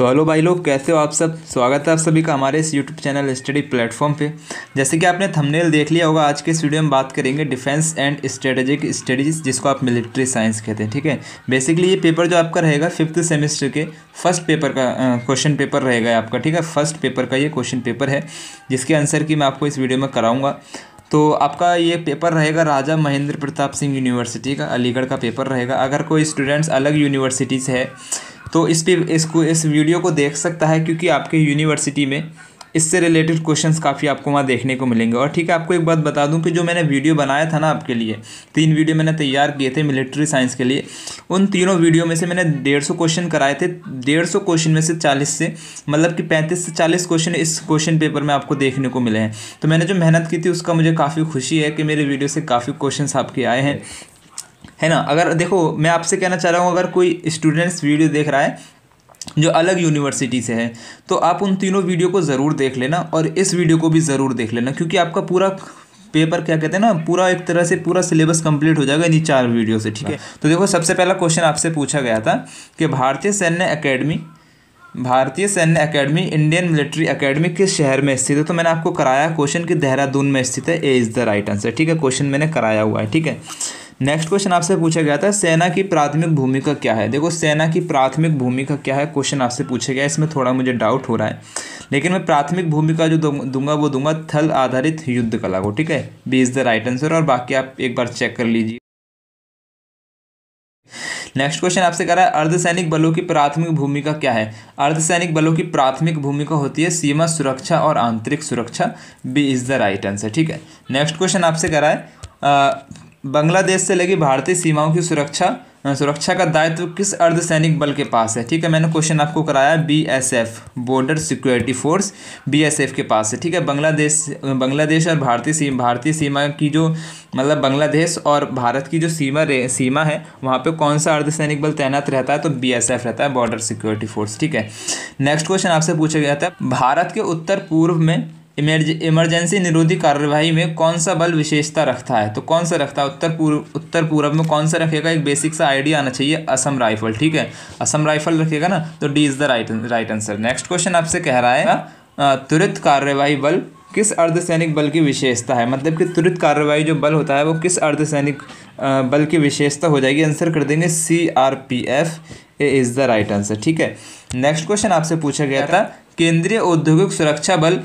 तो हेलो भाई लोग कैसे हो आप सब स्वागत है आप सभी का हमारे इस यूट्यूब चैनल स्टडी प्लेटफॉर्म पे जैसे कि आपने थंबनेल देख लिया होगा आज के इस वीडियो में बात करेंगे डिफेंस एंड स्ट्रेटेजिक स्टडीज़ जिसको आप मिलिट्री साइंस कहते हैं ठीक है बेसिकली ये पेपर जो आपका रहेगा फिफ्थ सेमेस्टर के फर्स्ट पेपर का क्वेश्चन पेपर रहेगा आपका ठीक है फर्स्ट पेपर का ये क्वेश्चन पेपर है जिसके आंसर की मैं आपको इस वीडियो में कराऊँगा तो आपका ये पेपर रहेगा राजा महेंद्र प्रताप सिंह यूनिवर्सिटी का अलीगढ़ का पेपर रहेगा अगर कोई स्टूडेंट्स अलग यूनिवर्सिटी से है तो इस पे इसको इस वीडियो को देख सकता है क्योंकि आपके यूनिवर्सिटी में इससे रिलेटेड क्वेश्चंस काफ़ी आपको वहाँ देखने को मिलेंगे और ठीक है आपको एक बात बता दूं कि जो मैंने वीडियो बनाया था ना आपके लिए तीन वीडियो मैंने तैयार किए थे मिलिट्री साइंस के लिए उन तीनों वीडियो में से मैंने डेढ़ सौ क्वेश्चन कराए थे डेढ़ सौ क्वेश्चन में से चालीस से मतलब कि पैंतीस से चालीस क्वेश्चन इस क्वेश्चन पेपर में आपको देखने को मिले हैं तो मैंने जो मेहनत की थी उसका मुझे काफ़ी खुशी है कि मेरे वीडियो से काफ़ी क्वेश्चन आपके आए हैं है ना अगर देखो मैं आपसे कहना चाह रहा हूँ अगर कोई स्टूडेंट्स वीडियो देख रहा है जो अलग यूनिवर्सिटी से है तो आप उन तीनों वीडियो को ज़रूर देख लेना और इस वीडियो को भी ज़रूर देख लेना क्योंकि आपका पूरा पेपर क्या कहते हैं ना पूरा एक तरह से पूरा सिलेबस कंप्लीट हो जाएगा इन्हीं चार वीडियो से ठीक है हाँ। तो देखो सबसे पहला क्वेश्चन आपसे पूछा गया था कि भारतीय सैन्य अकेडमी भारतीय सैन्य अकेडमी इंडियन मिलिट्री अकेडमी किस शहर में स्थित है तो मैंने आपको कराया क्वेश्चन कि देहरादून में स्थित है A is the right answer ठीक है क्वेश्चन मैंने कराया हुआ है ठीक है नेक्स्ट क्वेश्चन आपसे पूछा गया था सेना की प्राथमिक भूमिका क्या है देखो सेना की प्राथमिक भूमिका क्या है क्वेश्चन आपसे पूछा गया इसमें थोड़ा मुझे डाउट हो रहा है लेकिन मैं प्राथमिक भूमिका जो दूंगा वो दूंगा थल आधारित युद्ध कला को ठीक है B is the right answer और बाकी आप एक बार चेक कर लीजिए नेक्स्ट क्वेश्चन आपसे कह रहा है अर्धसैनिक बलों की प्राथमिक भूमिका क्या है अर्धसैनिक बलों की प्राथमिक भूमिका होती है सीमा सुरक्षा और आंतरिक सुरक्षा B is the right answer ठीक है नेक्स्ट क्वेश्चन आपसे कह रहा है बांग्लादेश से लगी भारतीय सीमाओं की सुरक्षा सुरक्षा का दायित्व किस अर्धसैनिक बल के पास है ठीक है मैंने क्वेश्चन आपको कराया BSF border security force BSF के पास है ठीक है बांग्लादेश बांग्लादेश और भारतीय सीमा भारतीय सीमा की जो मतलब बांग्लादेश और भारत की जो सीमा रे सीमा है वहाँ पे कौन सा अर्धसैनिक बल तैनात रहता है तो एफ रहता है बॉर्डर सिक्योरिटी फोर्स ठीक है नेक्स्ट क्वेश्चन आपसे पूछा गया था भारत के उत्तर पूर्व में इमरजेंसी निरोधी कार्यवाही में कौन सा बल विशेषता रखता है तो कौन सा रखता है उत्तर पूर्व उत्तर पूर्व में कौन सा रखेगा एक बेसिक सा आइडिया आना चाहिए असम राइफल ठीक है असम राइफल रखेगा ना तो D is the right right answer next question आपसे कह रहा है त्वरित कार्यवाही बल किस अर्धसैनिक बल की विशेषता है मतलब कि त्वरित कार्रवाई जो बल होता है वो किस अर्धसैनिक बल की विशेषता हो जाएगी आंसर कर देंगे C R P F A is the right answer ठीक है नेक्स्ट क्वेश्चन आपसे पूछा गया था केंद्रीय औद्योगिक सुरक्षा बल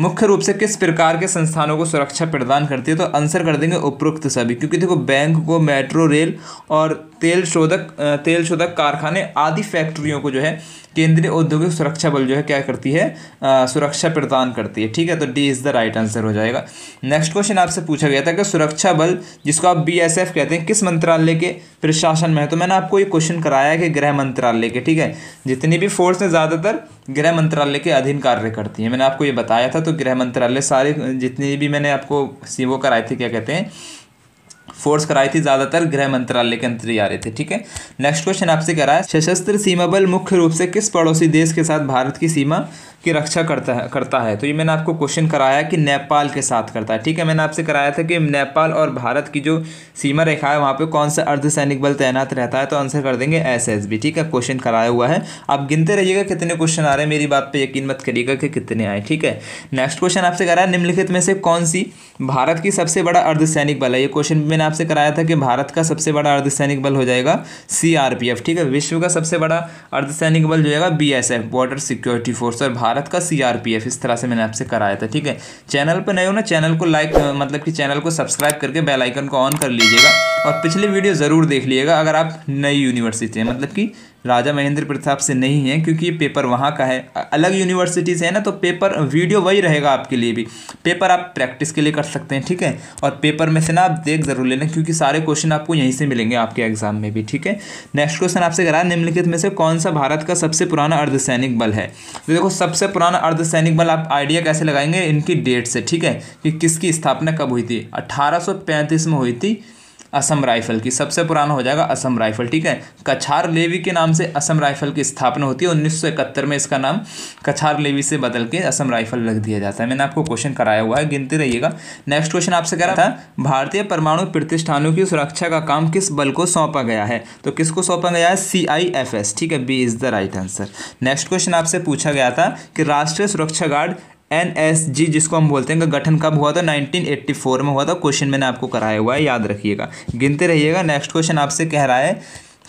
मुख्य रूप से किस प्रकार के संस्थानों को सुरक्षा प्रदान करती है तो आंसर कर देंगे उपरोक्त सभी क्योंकि देखो बैंक को मेट्रो रेल और तेल शोधक तेल शोधक कारखाने आदि फैक्ट्रियों को जो है केंद्रीय औद्योगिक सुरक्षा बल जो है क्या करती है आ, सुरक्षा प्रदान करती है ठीक है तो D is the right answer हो जाएगा नेक्स्ट क्वेश्चन आपसे पूछा गया था कि सुरक्षा बल जिसको आप बी एस एफ कहते हैं किस मंत्रालय के प्रशासन में है तो मैंने आपको ये क्वेश्चन कराया कि गृह मंत्रालय के ठीक है जितनी भी फोर्स हैं ज़्यादातर गृह मंत्रालय के अधीन कार्य करती हैं मैंने आपको ये बताया था तो गृह मंत्रालय सारे जितनी भी मैंने आपको सी कराए थे क्या कहते हैं फोर्स कराई थी ज़्यादातर गृह मंत्रालय के अंतरी आ रहे थे ठीक है नेक्स्ट क्वेश्चन आपसे करा है सशस्त्र सीमा बल मुख्य रूप से किस पड़ोसी देश के साथ भारत की सीमा की रक्षा करता है करता है तो ये मैंने आपको क्वेश्चन कराया कि नेपाल के साथ करता है ठीक है मैंने आपसे कराया था कि नेपाल और भारत की जो सीमा रेखा है वहाँ पर कौन सा अर्धसैनिक बल तैनात रहता है तो आंसर कर देंगे एस एस बी ठीक है क्वेश्चन कराया हुआ है आप गिनते रहिएगा कितने क्वेश्चन आ रहे हैं मेरी बात पर यकीन मत करिएगा कि कितने आए ठीक है नेक्स्ट क्वेश्चन आपसे कराया निम्नलिखित में से कौन सी भारत की सबसे बड़ा अर्धसैनिक बल है ये क्वेश्चन मैंने आपसे कराया था कि भारत का सबसे बड़ा अर्धसैनिक बल हो जाएगा सी ठीक है विश्व का सबसे बड़ा अर्धसैनिक बल जो है B F border security force और भारत भारत का सीआरपीएफ इस तरह से मैंने आपसे कराया था ठीक है चैनल पर नए हो ना चैनल को लाइक मतलब कि चैनल को सब्सक्राइब करके बेल आइकन को ऑन कर लीजिएगा और पिछले वीडियो ज़रूर देख लीजिएगा अगर आप नई यूनिवर्सिटी हैं मतलब कि राजा महेंद्र प्रताप से नहीं है क्योंकि ये पेपर वहाँ का है अलग यूनिवर्सिटीज़ है ना तो पेपर वीडियो वही रहेगा आपके लिए भी पेपर आप प्रैक्टिस के लिए कर सकते हैं ठीक है और पेपर में से ना आप देख ज़रूर लेना क्योंकि सारे क्वेश्चन आपको यहीं से मिलेंगे आपके एग्जाम में भी ठीक है नेक्स्ट क्वेश्चन आपसे करा निम्नलिखित में से कौन सा भारत का सबसे पुराना अर्धसैनिक बल है तो देखो सबसे पुराना अर्धसैनिक बल आप आइडिया कैसे लगाएंगे इनकी डेट से ठीक है कि किसकी स्थापना कब हुई थी अट्ठारह में हुई थी असम राइफल की सबसे पुराना हो जाएगा असम राइफल ठीक है कछार लेवी के नाम से असम राइफल की स्थापना होती है उन्नीस में इसका नाम कछार लेवी से बदल के असम राइफल रख दिया जाता है मैंने आपको क्वेश्चन कराया हुआ है गिनते रहिएगा नेक्स्ट क्वेश्चन आपसे कह रहा था भारतीय परमाणु प्रतिष्ठानों की सुरक्षा का काम किस बल को सौंपा गया है तो किसको सौंपा गया है सी आई एफ एस ठीक है B is the right answer next question आपसे पूछा गया था कि राष्ट्रीय सुरक्षा गार्ड एन जिसको हम बोलते हैं गठन कब हुआ था 1984 में हुआ था क्वेश्चन मैंने आपको कराया हुआ है याद रखिएगा गिनते रहिएगा नेक्स्ट क्वेश्चन आपसे कह रहा है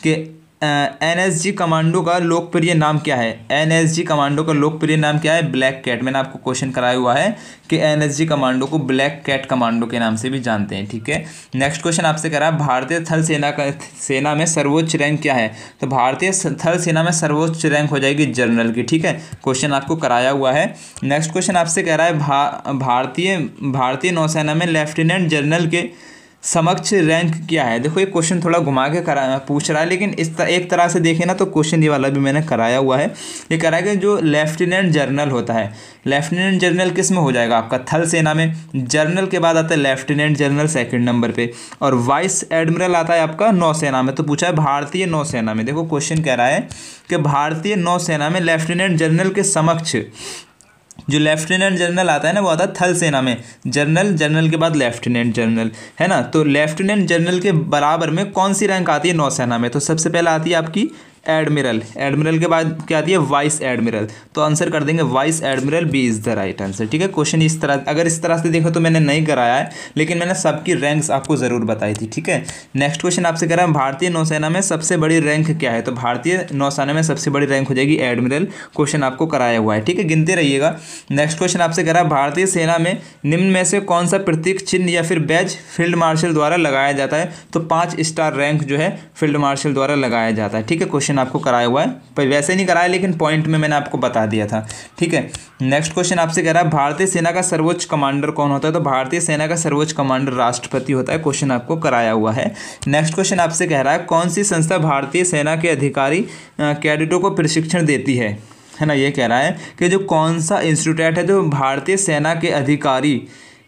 कि एन एस जी कमांडो का लोकप्रिय नाम क्या है एन एस जी कमांडो का लोकप्रिय नाम क्या है ब्लैक कैट मैंने आपको क्वेश्चन कराया हुआ है कि एन एस जी कमांडो को ब्लैक कैट कमांडो के नाम से भी जानते हैं ठीक है नेक्स्ट क्वेश्चन आपसे करा भारतीय थल सेना का सेना में सर्वोच्च रैंक क्या है तो भारतीय थल सेना में सर्वोच्च रैंक हो जाएगी जनरल की ठीक है क्वेश्चन आपको कराया हुआ है नेक्स्ट क्वेश्चन आपसे कह रहा है भा, भारतीय भारतीय नौसेना में लेफ्टिनेंट जनरल के समक्ष रैंक क्या है देखो ये क्वेश्चन थोड़ा घुमा के करा पूछ रहा है लेकिन इस तर, एक तरह से देखें ना तो क्वेश्चन ये वाला भी मैंने कराया हुआ है ये कराया गया जो लेफ्टिनेंट जनरल होता है लेफ्टिनेंट जनरल किस में हो जाएगा आपका थल सेना में जनरल के बाद आता है लेफ्टिनेंट जनरल सेकंड नंबर पे और वाइस एडमिरल आता है आपका नौसेना में तो पूछा है भारतीय नौसेना में देखो क्वेश्चन कह रहा है कि भारतीय नौसेना में लेफ्टिनेंट जनरल के समक्ष जो लेफ्टिनेंट जनरल आता है ना वो आता है थल सेना में जनरल जनरल के बाद लेफ्टिनेंट जनरल है ना तो लेफ्टिनेंट जनरल के बराबर में कौन सी रैंक आती है नौसेना में तो सबसे पहले आती है आपकी एडमिरल एडमिरल के बाद क्या आती है वाइस एडमिरल तो आंसर कर देंगे vice admiral B is the right answer ठीक है क्वेश्चन इस तरह अगर इस तरह से देखो तो मैंने नहीं कराया है लेकिन मैंने सबकी रैंक्स आपको ज़रूर बताई थी ठीक है नेक्स्ट क्वेश्चन आपसे कह रहा है भारतीय नौसेना में सबसे बड़ी रैंक क्या है तो भारतीय नौसेना में सबसे बड़ी रैंक हो जाएगी एडमिरल क्वेश्चन आपको कराया हुआ है ठीक है गिनते रहिएगा नेक्स्ट क्वेश्चन आपसे कह रहा है भारतीय सेना में निम्न में से कौन सा प्रतीक चिन्ह या फिर बैच फील्ड मार्शल द्वारा लगाया जाता है तो पाँच स्टार रैंक जो है फील्ड मार्शल द्वारा लगाया जाता है ठीक है क्वेश्चन क्वेश्चन आपको कराया हुआ है पर वैसे नहीं कराया लेकिन पॉइंट में मैंने आपको बता दिया था ठीक है नेक्स्ट क्वेश्चन आपसे कह रहा है भारतीय सेना का सर्वोच्च कमांडर कौन होता है तो भारतीय सेना का सर्वोच्च कमांडर राष्ट्रपति होता है क्वेश्चन आपको कराया हुआ है नेक्स्ट क्वेश्चन आपसे कह रहा है कौन सी संस्था भारतीय सेना के अधिकारी कैडेटों को प्रशिक्षण देती है है ना ये कह रहा है कि जो कौन सा इंस्टीट्यूट है जो भारतीय सेना के अधिकारी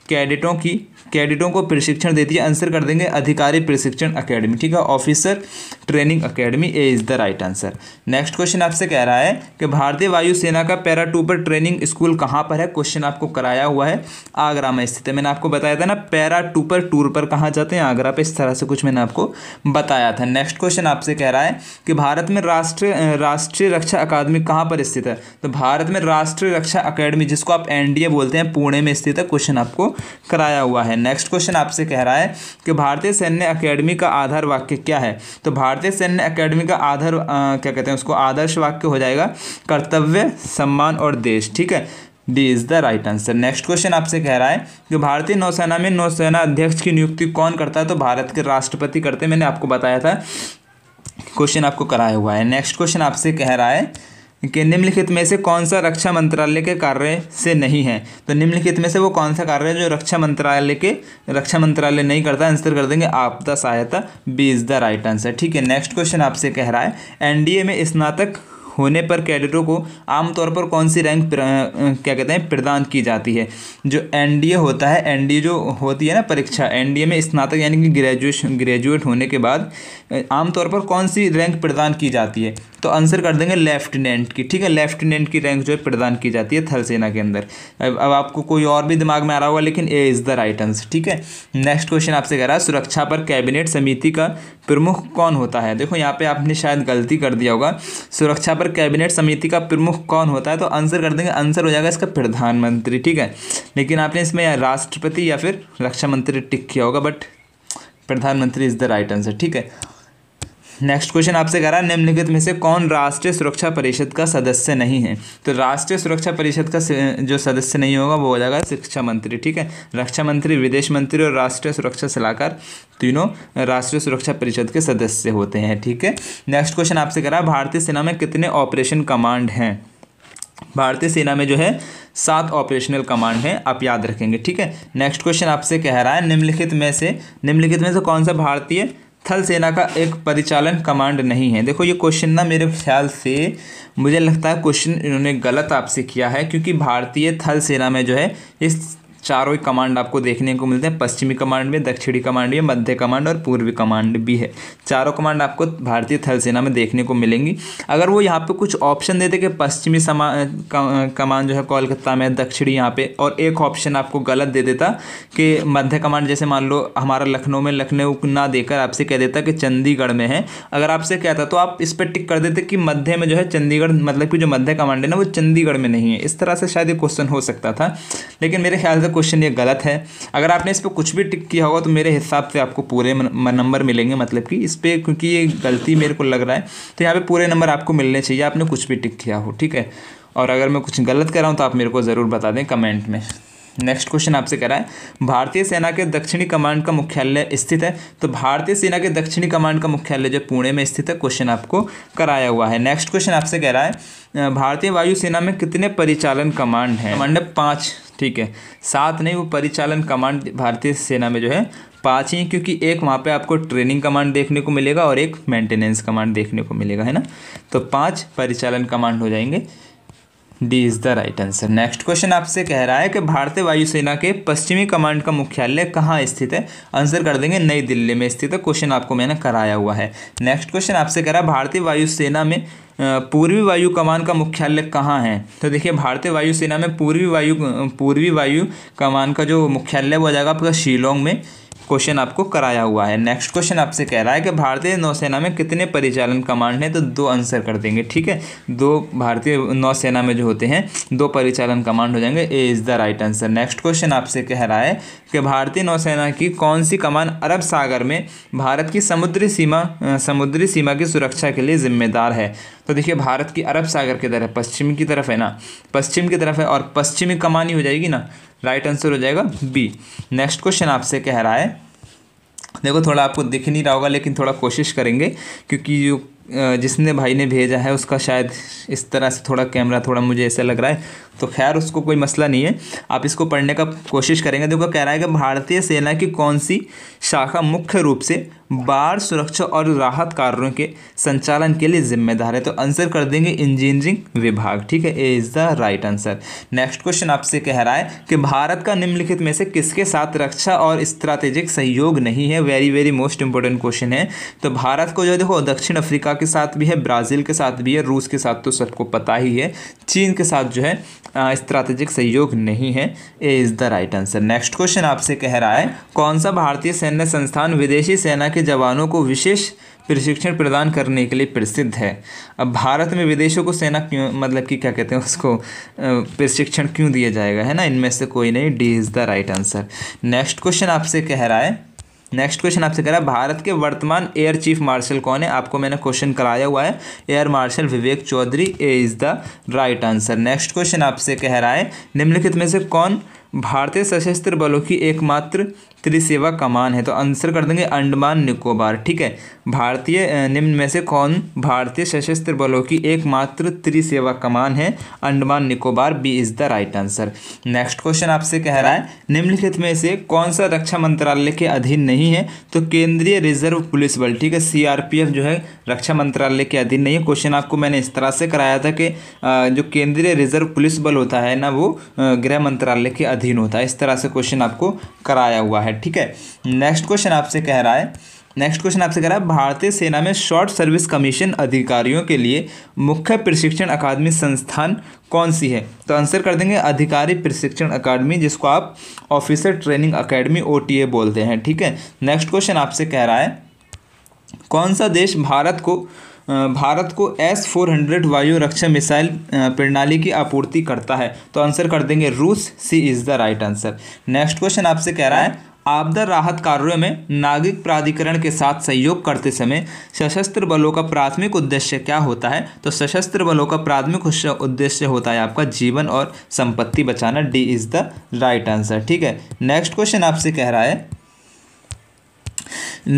कैडेटों की कैडेटों को प्रशिक्षण देती है आंसर कर देंगे अधिकारी प्रशिक्षण अकेडमी ठीक है officer training academy A is the right answer next question आपसे कह रहा है कि भारतीय वायुसेना का paratrooper training school कहाँ पर है क्वेश्चन आपको कराया हुआ है आगरा में स्थित है मैंने आपको बताया था ना पैरा टू पर टूर पर कहाँ जाते हैं आगरा पर इस तरह से कुछ मैंने आपको बताया था नेक्स्ट क्वेश्चन आपसे कह रहा है कि भारत में राष्ट्रीय राष्ट्रीय रक्षा अकादमी कहाँ पर स्थित है तो भारत में राष्ट्रीय रक्षा अकेडमी जिसको आप एनडीए बोलते हैं पुणे में स्थित है क्वेश्चन आपको कराया हुआ है है नेक्स्ट क्वेश्चन आपसे कह रहा है कि भारतीय सैन्य अकेडमी का आधार वाक्य क्या है तो भारतीय सैन्य अकेडमी का आधार क्या कहते हैं उसको आदर्श वाक्य हो जाएगा कर्तव्य सम्मान और देश ठीक है D is the right answer next question आपसे कह रहा है कि भारतीय नौसेना में नौसेना अध्यक्ष की नियुक्ति कौन करता है तो भारत के राष्ट्रपति करते मैंने आपको बताया था क्वेश्चन आपको कराया हुआ है नेक्स्ट क्वेश्चन आपसे कह रहा है कि निम्नलिखित में से कौन सा रक्षा मंत्रालय के कार्य से नहीं है तो निम्नलिखित में से वो कौन सा कार्य है जो रक्षा मंत्रालय के रक्षा मंत्रालय नहीं करता आंसर कर देंगे आपदा सहायता B is the right answer ठीक है नेक्स्ट क्वेश्चन आपसे कह रहा है एनडीए में स्नातक होने पर कैडेटों को आमतौर पर कौन सी रैंक क्या कहते हैं प्रदान की जाती है जो एनडीए होता है एनडीए जो होती है ना परीक्षा एनडीए में स्नातक यानी कि ग्रेजुएशन ग्रेजुएट होने के बाद आमतौर पर कौन सी रैंक प्रदान की जाती है तो आंसर कर देंगे लेफ्टिनेंट की ठीक है लेफ्टिनेंट की रैंक जो है प्रदान की जाती है थल सेना के अंदर अब अब आपको कोई और भी दिमाग में आ रहा होगा लेकिन A is the right answer ठीक है नेक्स्ट क्वेश्चन आपसे कह रहा है सुरक्षा पर कैबिनेट समिति का प्रमुख कौन होता है देखो यहाँ पे आपने शायद गलती कर दिया होगा सुरक्षा पर कैबिनेट समिति का प्रमुख कौन होता है तो आंसर कर देंगे आंसर हो जाएगा इसका प्रधानमंत्री ठीक है लेकिन आपने इसमें राष्ट्रपति या फिर रक्षा मंत्री टिक किया होगा बट प्रधानमंत्री इज़ द राइट आंसर ठीक है नेक्स्ट क्वेश्चन आपसे कह रहा है निम्नलिखित में से कौन राष्ट्रीय सुरक्षा परिषद का सदस्य नहीं है तो राष्ट्रीय सुरक्षा परिषद का जो सदस्य नहीं होगा वो हो जाएगा शिक्षा मंत्री ठीक है रक्षा मंत्री विदेश मंत्री और राष्ट्रीय सुरक्षा सलाहकार तीनों राष्ट्रीय सुरक्षा परिषद के सदस्य होते हैं ठीक है नेक्स्ट क्वेश्चन आपसे कह रहा है भारतीय सेना में कितने ऑपरेशन कमांड हैं भारतीय सेना में जो है सात ऑपरेशनल कमांड हैं आप याद रखेंगे ठीक है नेक्स्ट क्वेश्चन आपसे कह रहा है निम्नलिखित में से निम्नलिखित में से कौन सा भारतीय थल सेना का एक परिचालन कमांड नहीं है देखो ये क्वेश्चन ना मेरे ख्याल से मुझे लगता है क्वेश्चन इन्होंने गलत आपसे किया है क्योंकि भारतीय थल सेना में जो है इस चारों ही कमांड आपको देखने को मिलते हैं पश्चिमी कमांड में दक्षिणी कमांड में मध्य कमांड और पूर्वी कमांड भी है चारों कमांड आपको भारतीय थल सेना में देखने को मिलेंगी अगर वो यहाँ पे कुछ ऑप्शन देते कि पश्चिमी समा कमांड जो है कोलकाता में दक्षिणी यहाँ पे और एक ऑप्शन आपको गलत दे देता कि मध्य कमांड जैसे मान लो हमारा लखनऊ में लखनऊ ना देकर आपसे कह देता कि चंडीगढ़ में है अगर आपसे कहता तो आप इस पर टिक कर देते कि मध्य में जो है चंडीगढ़ मतलब कि जो मध्य कमांड है ना वो चंडीगढ़ में नहीं है इस तरह से शायद ये क्वेश्चन हो सकता था लेकिन मेरे ख्याल से क्वेश्चन ये गलत है अगर आपने इस पर कुछ भी टिक किया होगा तो मेरे हिसाब से आपको पूरे नंबर मिलेंगे मतलब कि इस पर क्योंकि ये गलती मेरे को लग रहा है तो यहाँ पर पूरे नंबर आपको मिलने चाहिए आपने कुछ भी टिक किया हो ठीक है और अगर मैं कुछ गलत कर रहा हूँ तो आप मेरे को ज़रूर बता दें कमेंट में नेक्स्ट क्वेश्चन आपसे कह रहा है भारतीय सेना के दक्षिणी कमांड का मुख्यालय स्थित है तो भारतीय सेना के दक्षिणी कमांड का मुख्यालय जो पुणे में स्थित है क्वेश्चन आपको कराया हुआ है नेक्स्ट क्वेश्चन आपसे कह रहा है भारतीय वायुसेना में कितने परिचालन कमांड हैं कमांड पाँच ठीक है सात नहीं वो परिचालन कमांड भारतीय सेना में जो है पाँच ही क्योंकि एक वहाँ पे आपको ट्रेनिंग कमांड देखने को मिलेगा और एक मेंटेनेंस कमांड देखने को मिलेगा है ना तो पाँच परिचालन कमांड हो जाएंगे D is the right answer next question आपसे कह रहा है कि भारतीय वायुसेना के पश्चिमी कमांड का मुख्यालय कहाँ स्थित है आंसर कर देंगे नई दिल्ली में स्थित है क्वेश्चन आपको मैंने कराया हुआ है नेक्स्ट क्वेश्चन आपसे कह रहा है भारतीय वायुसेना में पूर्वी वायु कमान का मुख्यालय कहाँ है तो देखिए भारतीय वायुसेना में पूर्वी वायु पूर्वी वायु कमान का जो मुख्यालय वो आ जाएगा आपका शिलोंग में क्वेश्चन आपको कराया हुआ है नेक्स्ट क्वेश्चन आपसे कह रहा है कि भारतीय नौसेना में कितने परिचालन कमांड हैं तो दो आंसर कर देंगे ठीक है दो भारतीय नौसेना में जो होते हैं दो परिचालन कमांड हो जाएंगे A is the right answer next question आपसे कह रहा है कि भारतीय नौसेना की कौन सी कमान अरब सागर में भारत की समुद्री सीमा समुद्री सीमा की सुरक्षा के लिए जिम्मेदार है तो देखिए भारत की अरब सागर की तरफ पश्चिम की तरफ है ना पश्चिम की तरफ है और पश्चिमी कमान ही हो जाएगी ना राइट आंसर हो जाएगा बी नेक्स्ट क्वेश्चन आपसे कह रहा है देखो थोड़ा आपको दिख नहीं रहा होगा लेकिन थोड़ा कोशिश करेंगे क्योंकि जो जिसने भाई ने भेजा है उसका शायद इस तरह से थोड़ा कैमरा थोड़ा मुझे ऐसा लग रहा है तो खैर उसको कोई मसला नहीं है आप इसको पढ़ने का कोशिश करेंगे देखो कह रहा है कि भारतीय सेना की कौन सी शाखा मुख्य रूप से बाढ़ सुरक्षा और राहत कार्यों के संचालन के लिए जिम्मेदार है तो आंसर कर देंगे इंजीनियरिंग विभाग ठीक है A is the right answer next question आपसे कह रहा है कि भारत का निम्नलिखित में से किसके साथ रक्षा और स्ट्रैटेजिक सहयोग नहीं है very very most important question है तो भारत को जो देखो दक्षिण अफ्रीका के साथ भी है ब्राज़ील के साथ भी है रूस के साथ तो सबको पता ही है चीन के साथ जो है स्ट्रैटेजिक सहयोग नहीं है A is the right answer next question आपसे कह रहा है कौन सा भारतीय सैन्य संस्थान विदेशी सेना के जवानों को विशेष प्रशिक्षण प्रदान करने के लिए प्रसिद्ध है अब भारत में विदेशों को सेना क्यों मतलब कि क्या कहते हैं उसको प्रशिक्षण क्यों दिया जाएगा है ना इनमें से कोई नहीं D is the right answer next question आपसे कह रहा है नेक्स्ट क्वेश्चन आपसे कह रहा है भारत के वर्तमान एयर चीफ मार्शल कौन है आपको मैंने क्वेश्चन कराया हुआ है air marshal Vivek Chaudhary A is the right answer next question आपसे कह रहा है निम्नलिखित में से कौन भारतीय सशस्त्र बलों की एकमात्र त्रिसेवा कमान है तो आंसर कर देंगे अंडमान निकोबार ठीक है भारतीय निम्न में से कौन भारतीय सशस्त्र बलों की एकमात्र त्रिसेवा कमान है Andaman Nicobar B is the right answer next question आपसे कह रहा है निम्नलिखित में से कौन सा रक्षा मंत्रालय के अधीन नहीं है तो केंद्रीय रिजर्व पुलिस बल ठीक है सी जो है रक्षा मंत्रालय के अधीन नहीं है क्वेश्चन आपको मैंने इस तरह से कराया था कि जो केंद्रीय रिजर्व पुलिस बल होता है ना वो गृह मंत्रालय के अधीन होता है इस तरह से क्वेश्चन आपको कराया हुआ है है ठीक है नेक्स्ट क्वेश्चन आपसे कह रहा है नेक्स्ट क्वेश्चन आपसे कह रहा है भारतीय सेना में शॉर्ट सर्विस कमीशन अधिकारियों के लिए मुख्य प्रशिक्षण अकादमी संस्थान कौन सी है तो आंसर कर देंगे अधिकारी प्रशिक्षण अकादमी जिसको आप ऑफिसर ट्रेनिंग अकेडमी ओ बोलते हैं ठीक है नेक्स्ट क्वेश्चन आपसे कह रहा है कौन सा देश भारत को भारत को एस फोर हंड्रेड वायु रक्षा मिसाइल प्रणाली की आपूर्ति करता है तो आंसर कर देंगे रूस C is the right answer next question आपसे कह रहा है आपदा राहत कार्यों में नागरिक प्राधिकरण के साथ सहयोग करते समय सशस्त्र बलों का प्राथमिक उद्देश्य क्या होता है तो सशस्त्र बलों का प्राथमिक उद्देश्य होता है आपका जीवन और संपत्ति बचाना D is the right answer ठीक है नेक्स्ट क्वेश्चन आपसे कह रहा है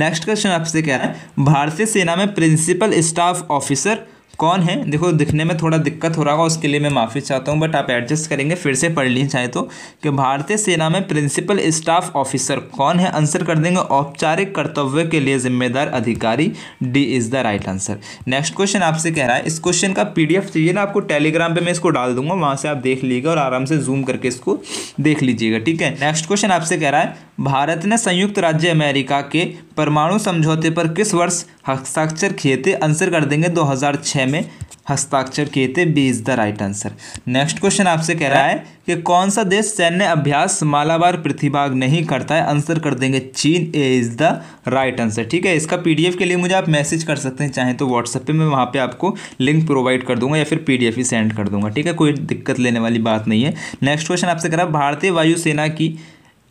नेक्स्ट क्वेश्चन आपसे कह रहा है भारतीय सेना में प्रिंसिपल स्टाफ ऑफिसर कौन है देखो दिखने में थोड़ा दिक्कत हो रहा होगा उसके लिए मैं माफ़ी चाहता हूँ बट आप एडजस्ट करेंगे फिर से पढ़ लीजिए चाहे तो कि भारतीय सेना में प्रिंसिपल स्टाफ ऑफिसर कौन है आंसर कर देंगे औपचारिक कर्तव्य के लिए जिम्मेदार अधिकारी D is the right answer next question आपसे कह रहा है इस क्वेश्चन का पी चाहिए ना आपको टेलीग्राम पर मैं इसको डाल दूंगा वहाँ से आप देख लीजिएगा और आराम से जूम करके इसको देख लीजिएगा ठीक है नेक्स्ट क्वेश्चन आपसे कह रहा है भारत ने संयुक्त राज्य अमेरिका के परमाणु समझौते पर किस वर्ष हस्ताक्षर किए थे आंसर कर देंगे 2006 में हस्ताक्षर किए थे B is the right answer next question आपसे कह रहा है कि कौन सा देश सैन्य अभ्यास मालाबार प्रतिभाग नहीं करता है आंसर कर देंगे चीन A is the right answer ठीक है इसका पीडीएफ के लिए मुझे आप मैसेज कर सकते हैं चाहें तो व्हाट्सएप पे मैं वहाँ पे आपको लिंक प्रोवाइड कर दूंगा या फिर पी ही सेंड कर दूंगा ठीक है कोई दिक्कत लेने वाली बात नहीं है नेक्स्ट क्वेश्चन आपसे कह रहा है भारतीय वायुसेना की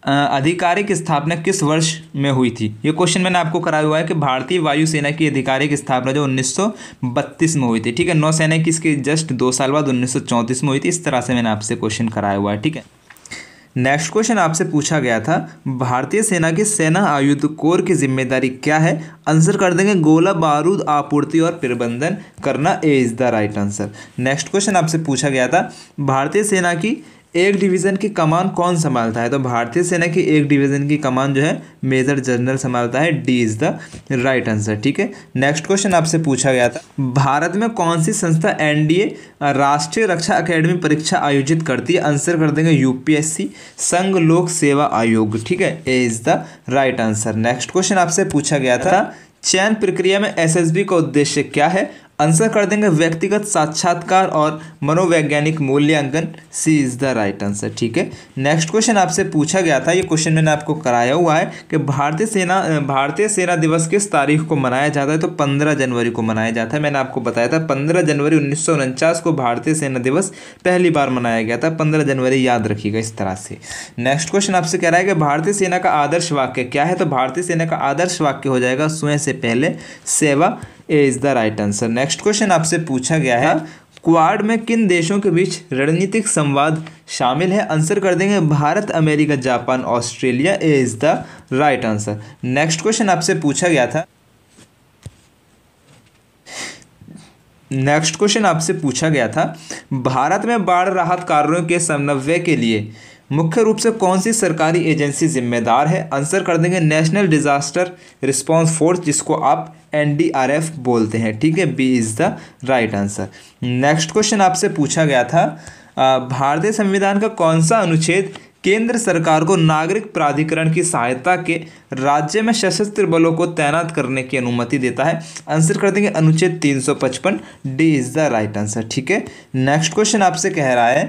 आधिकारिक स्थापना किस वर्ष में हुई थी ये क्वेश्चन मैंने आपको कराया हुआ है कि भारतीय वायुसेना की आधिकारिक स्थापना जो 1932 में हुई थी ठीक है नौसेना की इसके जस्ट दो साल बाद 1934 में हुई थी इस तरह से मैंने आपसे क्वेश्चन कराया हुआ है ठीक है नेक्स्ट क्वेश्चन आपसे पूछा गया था भारतीय सेना की सेना आयुध कोर की जिम्मेदारी क्या है आंसर कर देंगे गोला बारूद आपूर्ति और प्रबंधन करना A is the right answer next question आपसे पूछा गया था भारतीय सेना की एक डिवीज़न की कमान कौन संभालता है तो भारतीय सेना की एक डिवीज़न की कमान जो है मेजर जनरल संभालता है D is the right answer ठीक है नेक्स्ट क्वेश्चन आपसे पूछा गया था भारत में कौन सी संस्था एनडीए राष्ट्रीय रक्षा अकेडमी परीक्षा आयोजित करती है आंसर कर देंगे यूपीएससी संघ लोक सेवा आयोग ठीक है A is the right answer next question आपसे पूछा गया था चयन प्रक्रिया में एसएसबी का उद्देश्य क्या है आंसर कर देंगे व्यक्तिगत साक्षात्कार और मनोवैज्ञानिक मूल्यांकन C is the right answer ठीक है नेक्स्ट क्वेश्चन आपसे पूछा गया था ये क्वेश्चन मैंने आपको कराया हुआ है कि भारतीय सेना भारतीय सेना दिवस किस तारीख को मनाया जाता है तो पंद्रह जनवरी को मनाया जाता है मैंने आपको बताया था पंद्रह जनवरी उन्नीस को भारतीय सेना दिवस पहली बार मनाया गया था पंद्रह जनवरी याद रखिएगा इस तरह से नेक्स्ट क्वेश्चन आपसे कह रहा है कि भारतीय सेना का आदर्श वाक्य क्या है तो भारतीय सेना का आदर्श वाक्य हो जाएगा स्वयं से पहले सेवा A is the right answer next question आपसे पूछा गया है क्वाड में किन देशों के बीच रणनीतिक संवाद शामिल है आंसर कर देंगे Bharat America Japan Australia A is the right answer next question आपसे पूछा गया था नेक्स्ट क्वेश्चन आपसे पूछा गया था भारत में बाढ़ राहत कार्यों के समन्वय के लिए मुख्य रूप से कौन सी सरकारी एजेंसी जिम्मेदार है आंसर कर देंगे नेशनल डिजास्टर रिस्पांस फोर्स जिसको आप एनडीआरएफ बोलते हैं ठीक है B is the right answer next question आपसे पूछा गया था भारतीय संविधान का कौन सा अनुच्छेद केंद्र सरकार को नागरिक प्राधिकरण की सहायता के राज्य में सशस्त्र बलों को तैनात करने की अनुमति देता है आंसर कर देंगे अनुच्छेद 355 D is the right answer ठीक है नेक्स्ट क्वेश्चन आपसे कह रहा है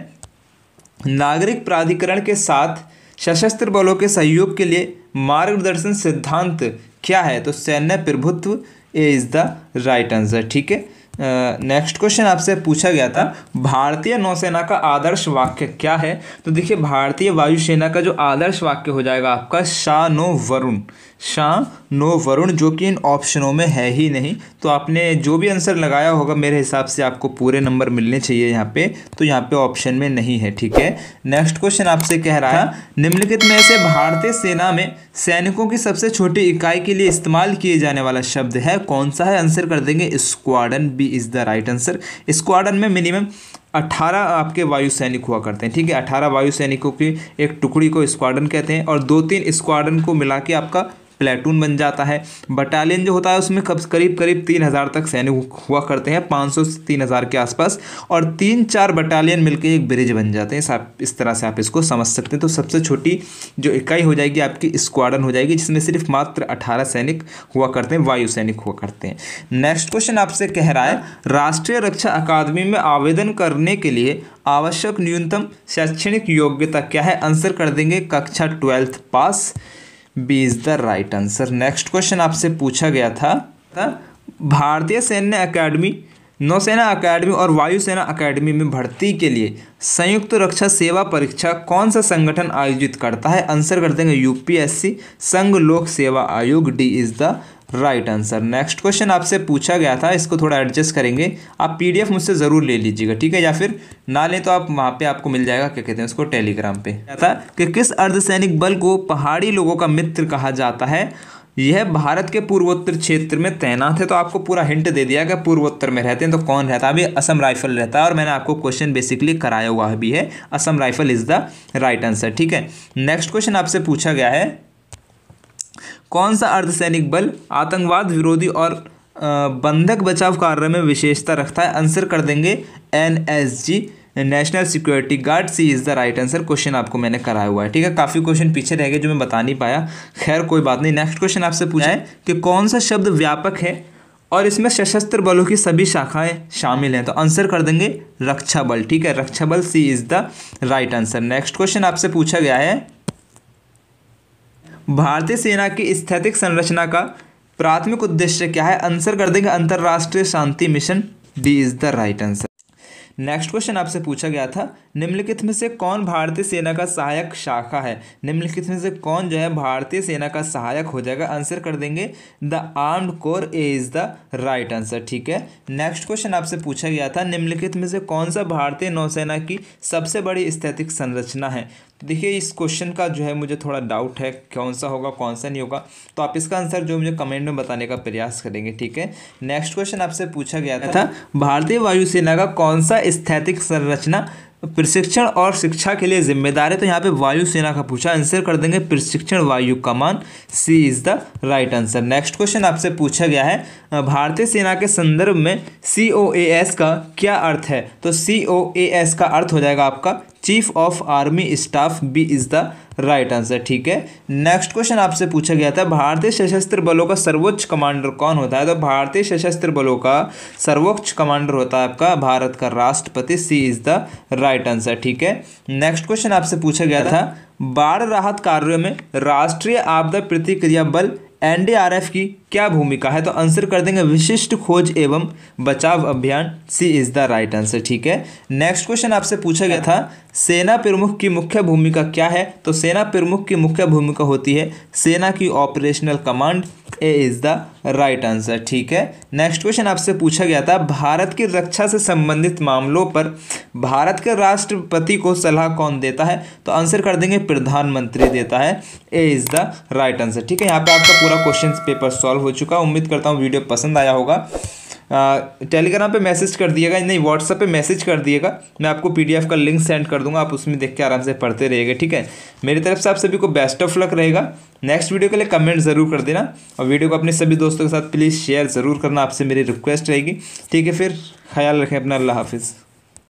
नागरिक प्राधिकरण के साथ सशस्त्र बलों के सहयोग के लिए मार्गदर्शन सिद्धांत क्या है तो सैन्य प्रभुत्व A is the right answer ठीक है नेक्स्ट क्वेश्चन आपसे पूछा गया था भारतीय नौसेना का आदर्श वाक्य क्या है तो देखिए भारतीय वायुसेना का जो आदर्श वाक्य हो जाएगा आपका शानो वरुण शाह नो वरुण जो कि इन ऑप्शनों में है ही नहीं तो आपने जो भी आंसर लगाया होगा मेरे हिसाब से आपको पूरे नंबर मिलने चाहिए यहाँ पे तो यहाँ पे ऑप्शन में नहीं है ठीक है नेक्स्ट क्वेश्चन आपसे कह रहा है निम्नलिखित में से भारतीय सेना में सैनिकों की सबसे छोटी इकाई के लिए इस्तेमाल किए जाने वाला शब्द है कौन सा है आंसर कर देंगे squadron B is the right answer squadron में मिनिमम अठारह आपके वायु सैनिक हुआ करते हैं ठीक है अठारह वायु सैनिकों की एक टुकड़ी को स्क्वाडन कहते हैं और दो तीन स्क्वाडन को मिला के आपका प्लेटून बन जाता है बटालियन जो होता है उसमें कब करीब करीब तीन हज़ार तक सैनिक हुआ करते हैं पाँच सौ से तीन हज़ार के आसपास और तीन चार बटालियन मिलकर एक ब्रिज बन जाते हैं आप इस तरह से आप इसको समझ सकते हैं तो सबसे छोटी जो इकाई हो जाएगी आपकी स्क्वाडन हो जाएगी जिसमें सिर्फ मात्र अठारह सैनिक हुआ करते हैं वायु सैनिक हुआ करते हैं नेक्स्ट क्वेश्चन आपसे कह रहा है राष्ट्रीय रक्षा अकादमी में आवेदन करने के लिए आवश्यक न्यूनतम शैक्षणिक योग्यता क्या है आंसर कर देंगे कक्षा twelfth pass B is the right answer next question आपसे पूछा गया था भारतीय सैन्य अकेडमी नौसेना अकेडमी और वायुसेना अकेडमी में भर्ती के लिए संयुक्त रक्षा सेवा परीक्षा कौन सा संगठन आयोजित करता है आंसर कर देंगे यूपीएससी संघ लोक सेवा आयोग D is the right answer next question आपसे पूछा गया था इसको थोड़ा एडजस्ट करेंगे आप पीडीएफ मुझसे ज़रूर ले लीजिएगा ठीक है या फिर ना लें तो आप वहाँ पे आपको मिल जाएगा क्या कहते हैं उसको टेलीग्राम पे था कि किस अर्धसैनिक बल को पहाड़ी लोगों का मित्र कहा जाता है यह भारत के पूर्वोत्तर क्षेत्र में तैनात है तो आपको पूरा हिंट दे दिया कि पूर्वोत्तर में रहते हैं तो कौन रहता है अभी असम राइफल रहता है और मैंने आपको क्वेश्चन बेसिकली कराया हुआ भी है Assam rifle is the right answer ठीक है नेक्स्ट क्वेश्चन आपसे पूछा गया है कौन सा अर्धसैनिक बल आतंकवाद विरोधी और बंधक बचाव कार्य में विशेषता रखता है आंसर कर देंगे N S G national security guard C is the right answer question आपको मैंने कराया हुआ है ठीक है काफ़ी क्वेश्चन पीछे रह गए जो मैं बता नहीं पाया खैर कोई बात नहीं नेक्स्ट क्वेश्चन आपसे पूछा है कि कौन सा शब्द व्यापक है और इसमें सशस्त्र बलों की सभी शाखाएं शामिल हैं तो आंसर कर देंगे रक्षा बल ठीक है रक्षा बल C is the right answer next question आपसे पूछा गया है भारतीय सेना की स्थैतिक संरचना का प्राथमिक उद्देश्य क्या है आंसर कर देंगे अंतर्राष्ट्रीय शांति mission D is the right answer next question आपसे पूछा गया था निम्नलिखित में से कौन भारतीय सेना का सहायक शाखा है निम्नलिखित में से कौन जो है भारतीय सेना का सहायक हो जाएगा आंसर कर देंगे the armed corps A is the right answer ठीक है नेक्स्ट क्वेश्चन आपसे पूछा गया था निम्नलिखित में से कौन सा भारतीय नौसेना की सबसे बड़ी स्थैतिक संरचना है तो देखिए इस क्वेश्चन का जो है मुझे थोड़ा डाउट है कौन सा होगा कौन सा नहीं होगा तो आप इसका आंसर जो मुझे कमेंट में बताने का प्रयास करेंगे ठीक है नेक्स्ट क्वेश्चन आपसे पूछा गया था, था अच्छा। भारतीय वायुसेना का कौन सा स्थैतिक संरचना प्रशिक्षण और शिक्षा के लिए जिम्मेदार है तो यहाँ पे वायुसेना का पूछा आंसर कर देंगे प्रशिक्षण वायु कमान C is the right answer next question आपसे पूछा गया है भारतीय सेना के संदर्भ में सी ओ ए एस का क्या अर्थ है तो सी ओ ए एस का अर्थ हो जाएगा आपका chief of army staff B is the right answer ठीक है नेक्स्ट क्वेश्चन आपसे पूछा गया था भारतीय सशस्त्र बलों का सर्वोच्च कमांडर कौन होता है तो भारतीय सशस्त्र बलों का सर्वोच्च कमांडर होता है आपका भारत का राष्ट्रपति C is the right answer ठीक है नेक्स्ट क्वेश्चन आपसे पूछा गया था बाढ़ राहत कार्यों में राष्ट्रीय आपदा प्रतिक्रिया बल एनडीआरएफ की क्या भूमिका है तो आंसर कर देंगे विशिष्ट खोज एवं बचाव अभियान C is the right answer ठीक है नेक्स्ट क्वेश्चन आपसे पूछा गया था सेना प्रमुख की मुख्य भूमिका क्या है तो सेना प्रमुख की मुख्य भूमिका होती है सेना की operational command A is the right answer ठीक है नेक्स्ट क्वेश्चन आपसे पूछा गया था भारत की रक्षा से संबंधित मामलों पर भारत के राष्ट्रपति को सलाह कौन देता है तो आंसर कर देंगे प्रधानमंत्री देता है A is the right answer ठीक है यहाँ पे आपका पूरा क्वेश्चन पेपर सॉल्व हो चुका उम्मीद करता हूँ वीडियो पसंद आया होगा टेलीग्राम पे मैसेज कर दिएगा नहीं व्हाट्सअप पे मैसेज कर दिएगा मैं आपको पीडीएफ का लिंक सेंड कर दूंगा आप उसमें देख के आराम से पढ़ते रहिएगा ठीक है मेरी तरफ से आप सभी को बेस्ट ऑफ लक रहेगा नेक्स्ट वीडियो के लिए कमेंट ज़रूर कर देना और वीडियो को अपने सभी दोस्तों के साथ प्लीज़ शेयर ज़रूर करना आपसे मेरी रिक्वेस्ट रहेगी ठीक है फिर ख्याल रखें अपना अल्लाह हाफिज़